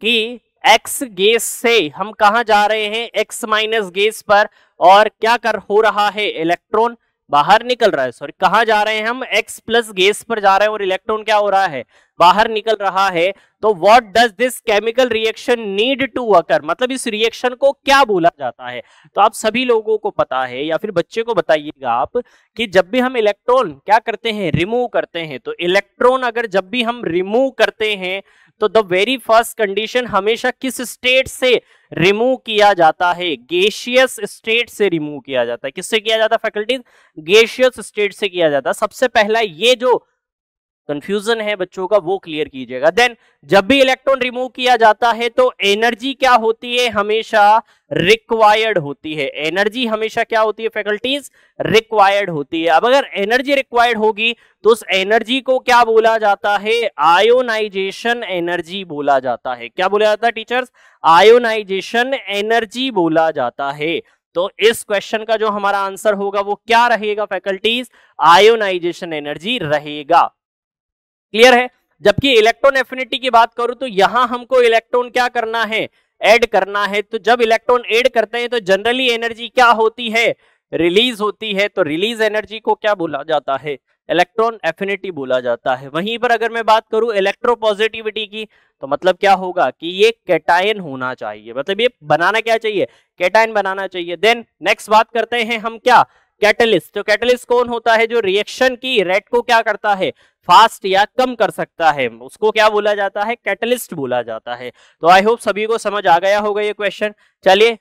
कि x guess से हम कहा जा रहे हैं एक्स माइनस गेस पर और क्या कर हो रहा है इलेक्ट्रॉन बाहर निकल रहा है सॉरी कहा जा रहे हैं हम x प्लस गेस पर जा रहे हैं और इलेक्ट्रॉन क्या हो रहा है बाहर निकल रहा है तो what does this chemical reaction need to occur मतलब इस रिएक्शन को क्या बोला जाता है तो आप सभी लोगों को पता है या फिर बच्चे को बताइएगा आप कि जब भी हम इलेक्ट्रॉन क्या करते हैं रिमूव करते हैं तो इलेक्ट्रॉन अगर जब भी हम रिमूव करते हैं तो द वेरी फर्स्ट कंडीशन हमेशा किस स्टेट से रिमूव किया जाता है गेशियस स्टेट से रिमूव किया जाता है किससे किया जाता है फैकल्टीज गेशियस स्टेट से किया जाता है सबसे पहला ये जो कंफ्यूजन है बच्चों का वो क्लियर कीजिएगा देन जब भी इलेक्ट्रॉन रिमूव किया जाता है तो एनर्जी क्या होती है हमेशा रिक्वायर्ड होती है एनर्जी हमेशा क्या होती है फैकल्टीज रिक्वायर्ड होती है अब अगर एनर्जी रिक्वायर्ड होगी तो उस एनर्जी को क्या बोला जाता है आयोनाइजेशन एनर्जी बोला जाता है क्या बोला जाता है टीचर्स आयोनाइजेशन एनर्जी बोला जाता है तो इस क्वेश्चन का जो हमारा आंसर होगा वो क्या रहेगा फैकल्टीज आयोनाइजेशन एनर्जी रहेगा क्लियर है जबकि इलेक्ट्रॉन एफिनिटी की बात करूं तो यहां हमको इलेक्ट्रॉन क्या करना है ऐड करना है तो जब इलेक्ट्रॉन ऐड करते हैं तो जनरली एनर्जी क्या होती है रिलीज होती है तो रिलीज एनर्जी को क्या बोला जाता है इलेक्ट्रॉन एफिनिटी बोला जाता है वहीं पर अगर मैं बात करूं इलेक्ट्रो पॉजिटिविटी की तो मतलब क्या होगा कि ये कैटायन होना चाहिए मतलब ये बनाना क्या चाहिए कैटायन बनाना चाहिए देन नेक्स्ट बात करते हैं हम क्या कैटलिस्ट तो कैटलिस्ट कौन होता है जो रिएक्शन की रेट को क्या करता है फास्ट या कम कर सकता है उसको क्या बोला जाता है कैटलिस्ट बोला जाता है तो आई होप सभी को समझ आ गया होगा ये क्वेश्चन चलिए